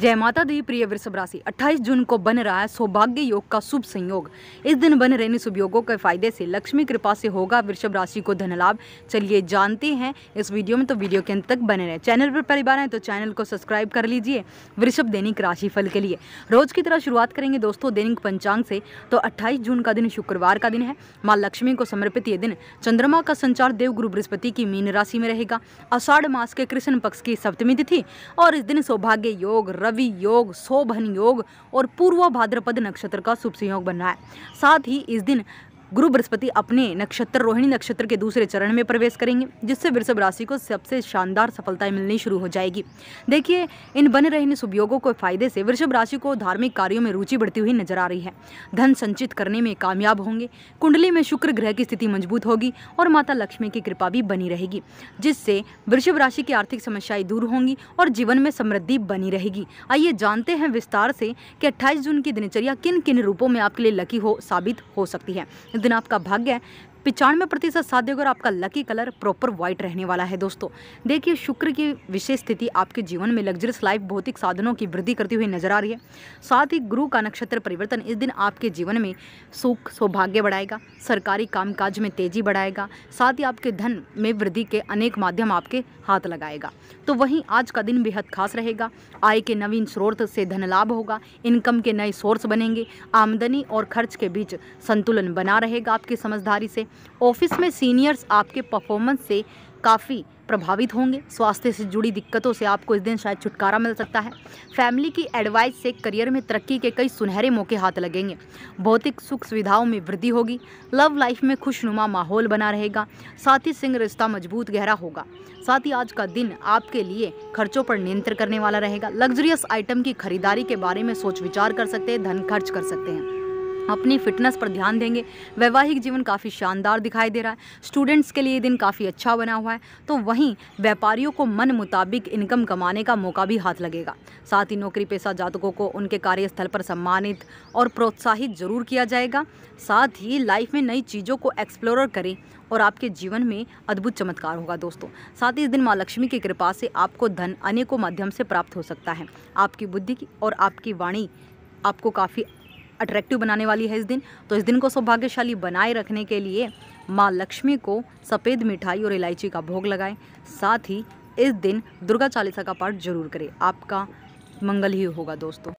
जय माता दी प्रिय वृषभ राशि 28 जून को बन रहा है सौभाग्य योग का शुभ संयोग इस दिन बन रहे शुभ योगों के फायदे से लक्ष्मी कृपा से होगा वृषभ राशि को धन लाभ चलिए जानते हैं इस वीडियो में तो वीडियो के अंत तक बने रहे चैनल पर पहली बार तो चैनल को सब्सक्राइब कर लीजिए वृषभ दैनिक राशिफल के लिए रोज की तरह शुरुआत करेंगे दोस्तों दैनिक पंचांग से तो अट्ठाईस जून का दिन शुक्रवार का दिन है माँ लक्ष्मी को समर्पित ये दिन चंद्रमा का संचार देव गुरु बृहस्पति की मीन राशि में रहेगा आषाढ़ मास के कृष्ण पक्ष की सप्तमी तिथि और इस दिन सौभाग्य योग रवि योग शोभन योग और पूर्व भाद्रपद नक्षत्र का शुभ संयोग बन रहा है साथ ही इस दिन गुरु बृहस्पति अपने नक्षत्र रोहिणी नक्षत्र के दूसरे चरण में प्रवेश करेंगे जिससे वृषभ राशि को सबसे शानदार सफलताएं मिलनी शुरू हो जाएगी देखिए इन बन रहे सुभियोगों के फायदे से वृषभ राशि को धार्मिक कार्यों में रुचि बढ़ती हुई नजर आ रही है धन संचित करने में कामयाब होंगे कुंडली में शुक्र ग्रह की स्थिति मजबूत होगी और माता लक्ष्मी की कृपा भी बनी रहेगी जिससे वृषभ राशि की आर्थिक समस्याएं दूर होंगी और जीवन में समृद्धि बनी रहेगी आइए जानते हैं विस्तार से कि अट्ठाईस जून की दिनचर्या किन किन रूपों में आपके लिए लकी हो साबित हो सकती है दिन आपका भाग्य है पिचानवे प्रतिशत साध्य और आपका लकी कलर प्रॉपर व्हाइट रहने वाला है दोस्तों देखिए शुक्र की विशेष स्थिति आपके जीवन में लग्जरियस लाइफ भौतिक साधनों की वृद्धि करती हुई नजर आ रही है साथ ही गुरु का नक्षत्र परिवर्तन इस दिन आपके जीवन में सुख सौभाग्य बढ़ाएगा सरकारी कामकाज में तेजी बढ़ाएगा साथ ही आपके धन में वृद्धि के अनेक माध्यम आपके हाथ लगाएगा तो वहीं आज का दिन बेहद खास रहेगा आय के नवीन स्रोत से धन लाभ होगा इनकम के नए सोर्स बनेंगे आमदनी और खर्च के बीच संतुलन बना रहेगा आपकी समझदारी से ऑफिस में सीनियर्स आपके परफॉर्मेंस से काफ़ी प्रभावित होंगे स्वास्थ्य से जुड़ी दिक्कतों से आपको इस दिन शायद छुटकारा मिल सकता है फैमिली की एडवाइस से करियर में तरक्की के कई सुनहरे मौके हाथ लगेंगे भौतिक सुख सुविधाओं में वृद्धि होगी लव लाइफ में खुशनुमा माहौल बना रहेगा साथ ही सिंह रिश्ता मजबूत गहरा होगा साथ ही आज का दिन आपके लिए खर्चों पर नियंत्रण करने वाला रहेगा लग्जरियस आइटम की खरीदारी के बारे में सोच विचार कर सकते हैं धन खर्च कर सकते हैं अपनी फिटनेस पर ध्यान देंगे वैवाहिक जीवन काफ़ी शानदार दिखाई दे रहा है स्टूडेंट्स के लिए ये दिन काफ़ी अच्छा बना हुआ है तो वहीं व्यापारियों को मन मुताबिक इनकम कमाने का मौका भी हाथ लगेगा साथ ही नौकरी पेशा जातकों को उनके कार्यस्थल पर सम्मानित और प्रोत्साहित जरूर किया जाएगा साथ ही लाइफ में नई चीज़ों को एक्सप्लोर करें और आपके जीवन में अद्भुत चमत्कार होगा दोस्तों साथ ही इस दिन माँ लक्ष्मी की कृपा से आपको धन अनेकों माध्यम से प्राप्त हो सकता है आपकी बुद्धि और आपकी वाणी आपको काफ़ी अट्रैक्टिव बनाने वाली है इस दिन तो इस दिन को सौभाग्यशाली बनाए रखने के लिए माँ लक्ष्मी को सफ़ेद मिठाई और इलायची का भोग लगाएं साथ ही इस दिन दुर्गा चालीसा का पाठ जरूर करें आपका मंगल ही होगा दोस्तों